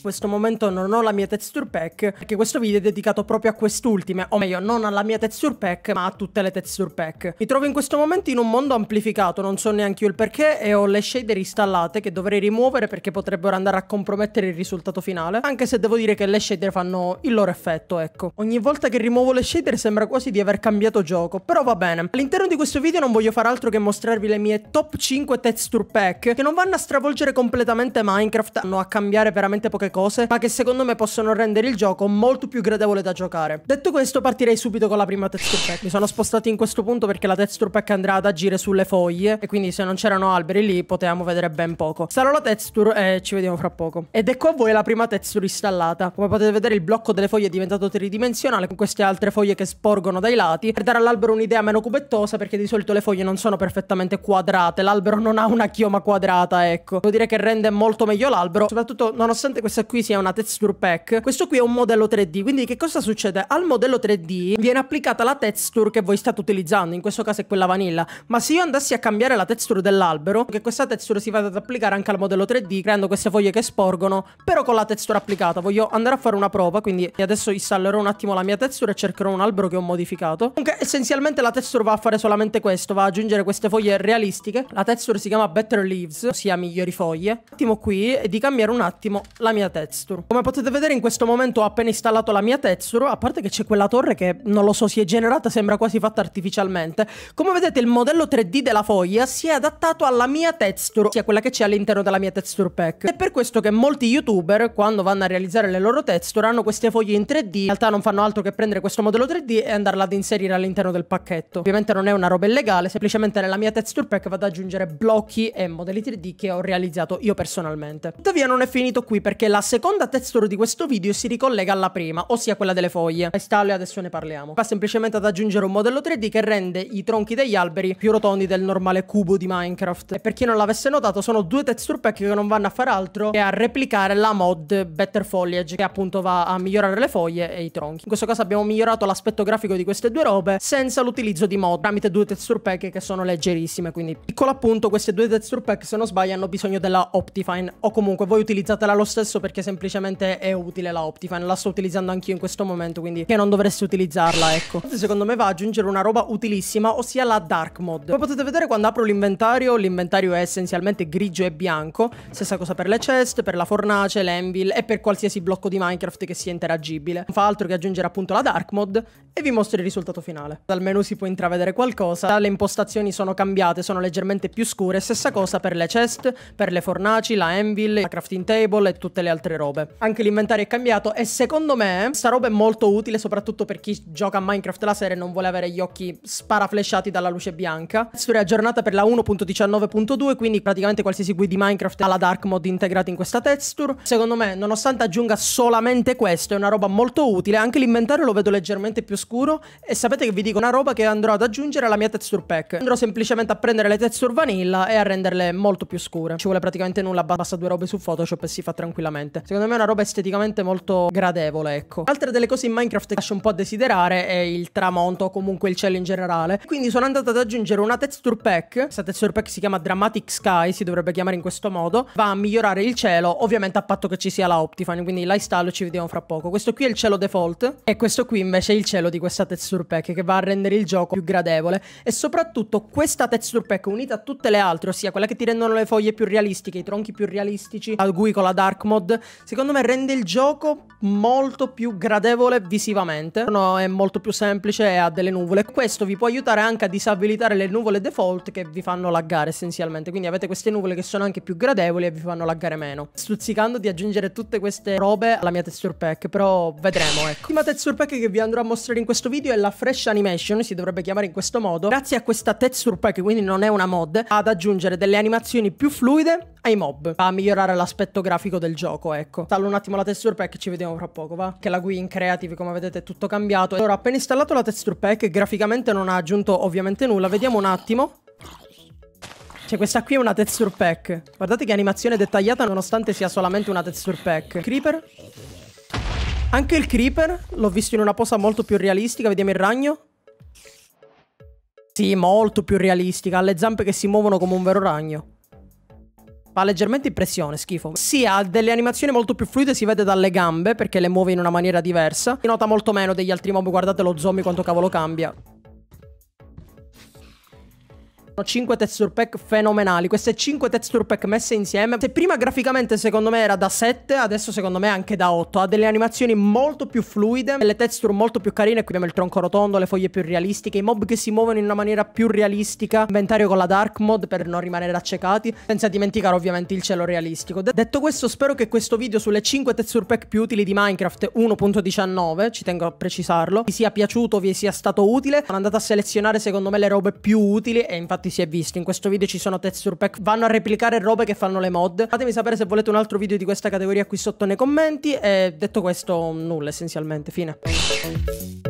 questo momento non ho la mia texture pack perché questo video è dedicato proprio a quest'ultime o meglio non alla mia texture pack ma a tutte le texture pack. Mi trovo in questo momento in un mondo amplificato, non so neanche io il perché e ho le shader installate che dovrei rimuovere perché potrebbero andare a compromettere il risultato finale, anche se devo dire che le shader fanno il loro effetto, ecco. Ogni volta che rimuovo le shader sembra quasi di aver cambiato gioco, però va bene. All'interno di questo video non voglio fare altro che mostrarvi le mie top 5 texture pack che non vanno a stravolgere completamente Minecraft, hanno a cambiare veramente poche cose, ma che secondo me possono rendere il gioco molto più gradevole da giocare. Detto questo, partirei subito con la prima texture pack. Mi sono spostati in questo punto perché la texture pack andrà ad agire sulle foglie e quindi se non c'erano alberi lì potevamo vedere ben poco. Sarò la texture e eh, ci vediamo fra poco. Ed ecco a voi la prima texture installata. Come potete vedere il blocco delle foglie è diventato tridimensionale con queste altre foglie che sporgono dai lati per dare all'albero un'idea meno cubettosa perché di solito le foglie non sono perfettamente quadrate. L'albero non ha una chioma quadrata, ecco. Devo dire che rende molto meglio l'albero, soprattutto nonostante queste questa qui sia una texture pack, questo qui è un modello 3D. Quindi che cosa succede? Al modello 3D viene applicata la texture che voi state utilizzando, in questo caso è quella vanilla. Ma se io andassi a cambiare la texture dell'albero, che questa texture si vada ad applicare anche al modello 3D, creando queste foglie che sporgono, però con la texture applicata. Voglio andare a fare una prova, quindi adesso installerò un attimo la mia texture e cercherò un albero che ho modificato. Comunque essenzialmente la texture va a fare solamente questo, va ad aggiungere queste foglie realistiche. La texture si chiama Better Leaves, ossia migliori foglie. Un attimo qui e di cambiare un attimo la mia texture. Come potete vedere in questo momento ho appena installato la mia texture, a parte che c'è quella torre che non lo so si è generata, sembra quasi fatta artificialmente. Come vedete il modello 3D della foglia si è adattato alla mia texture, sia quella che c'è all'interno della mia texture pack. È per questo che molti youtuber quando vanno a realizzare le loro texture hanno queste foglie in 3D, in realtà non fanno altro che prendere questo modello 3D e andarla ad inserire all'interno del pacchetto. Ovviamente non è una roba illegale, semplicemente nella mia texture pack vado ad aggiungere blocchi e modelli 3D che ho realizzato io personalmente. Tuttavia non è finito qui perché la la seconda texture di questo video si ricollega alla prima, ossia quella delle foglie. Installo E adesso ne parliamo. Va semplicemente ad aggiungere un modello 3D che rende i tronchi degli alberi più rotondi del normale cubo di Minecraft. E per chi non l'avesse notato sono due texture pack che non vanno a fare altro che a replicare la mod Better Foliage che appunto va a migliorare le foglie e i tronchi. In questo caso abbiamo migliorato l'aspetto grafico di queste due robe senza l'utilizzo di mod tramite due texture pack che sono leggerissime quindi piccolo appunto queste due texture pack se non sbaglio hanno bisogno della Optifine o comunque voi utilizzatela lo stesso per perché semplicemente è utile la Optifine. La sto utilizzando anch'io in questo momento, quindi che non dovresti utilizzarla, ecco. Secondo me va ad aggiungere una roba utilissima, ossia la Dark Mode. Come potete vedere quando apro l'inventario, l'inventario è essenzialmente grigio e bianco. Stessa cosa per le chest, per la fornace, l'envil e per qualsiasi blocco di Minecraft che sia interagibile. Non fa altro che aggiungere appunto la Dark Mode e vi mostro il risultato finale. Dal menu si può intravedere qualcosa, le impostazioni sono cambiate, sono leggermente più scure. Stessa cosa per le chest, per le fornaci, la anvil, la crafting table e tutte le altre altre robe. Anche l'inventario è cambiato e secondo me sta roba è molto utile soprattutto per chi gioca a Minecraft la sera e non vuole avere gli occhi sparaflesciati dalla luce bianca. Sfera è aggiornata per la 1.19.2 quindi praticamente qualsiasi guida di Minecraft ha la dark mode integrata in questa texture. Secondo me nonostante aggiunga solamente questo è una roba molto utile. Anche l'inventario lo vedo leggermente più scuro e sapete che vi dico una roba che andrò ad aggiungere alla mia texture pack. Andrò semplicemente a prendere le texture vanilla e a renderle molto più scure. Ci vuole praticamente nulla, basta due robe su Photoshop e si fa tranquillamente sinceramente. Secondo me è una roba esteticamente molto gradevole, ecco. Altra delle cose in Minecraft che lascia un po' a desiderare è il tramonto o comunque il cielo in generale. Quindi sono andato ad aggiungere una texture pack. Questa texture pack si chiama Dramatic Sky, si dovrebbe chiamare in questo modo. Va a migliorare il cielo, ovviamente a patto che ci sia la Optifine, quindi la installo e ci vediamo fra poco. Questo qui è il cielo default e questo qui invece è il cielo di questa texture pack che va a rendere il gioco più gradevole e soprattutto questa texture pack unita a tutte le altre, ossia quella che ti rendono le foglie più realistiche, i tronchi più realistici, al GUI con la dark mode secondo me rende il gioco molto più gradevole visivamente. No, è molto più semplice e ha delle nuvole. Questo vi può aiutare anche a disabilitare le nuvole default che vi fanno laggare essenzialmente. Quindi avete queste nuvole che sono anche più gradevoli e vi fanno laggare meno. Stuzzicando di aggiungere tutte queste robe alla mia texture pack, però vedremo ecco. L'ultima texture pack che vi andrò a mostrare in questo video è la Fresh Animation, si dovrebbe chiamare in questo modo. Grazie a questa texture pack, quindi non è una mod, ad aggiungere delle animazioni più fluide ai mob, a migliorare l'aspetto grafico del gioco gioco, ecco. Installo un attimo la texture pack ci vediamo fra poco, va? Che la GUI in creative, come vedete, è tutto cambiato. Allora, appena installato la texture pack, graficamente non ha aggiunto ovviamente nulla. Vediamo un attimo. Cioè questa qui è una texture pack. Guardate che animazione dettagliata nonostante sia solamente una texture pack. Creeper. Anche il creeper l'ho visto in una posa molto più realistica. Vediamo il ragno. Sì, molto più realistica. Ha le zampe che si muovono come un vero ragno fa leggermente impressione, schifo. Sì, ha delle animazioni molto più fluide, si vede dalle gambe perché le muove in una maniera diversa. Si nota molto meno degli altri mob, guardate lo zombie quanto cavolo cambia. Sono 5 texture pack fenomenali. Queste 5 texture pack messe insieme. Se prima graficamente secondo me era da 7, adesso secondo me è anche da 8. Ha delle animazioni molto più fluide, delle texture molto più carine. Qui abbiamo il tronco rotondo, le foglie più realistiche, i mob che si muovono in una maniera più realistica. Inventario con la dark mode per non rimanere accecati. Senza dimenticare ovviamente il cielo realistico. De detto questo, spero che questo video sulle 5 texture pack più utili di Minecraft 1.19, ci tengo a precisarlo, vi sia piaciuto, vi sia stato utile. Sono andato a selezionare secondo me le robe più utili e infatti infatti si è visto. In questo video ci sono texture pack, vanno a replicare robe che fanno le mod. Fatemi sapere se volete un altro video di questa categoria qui sotto nei commenti. E detto questo, nulla essenzialmente, fine.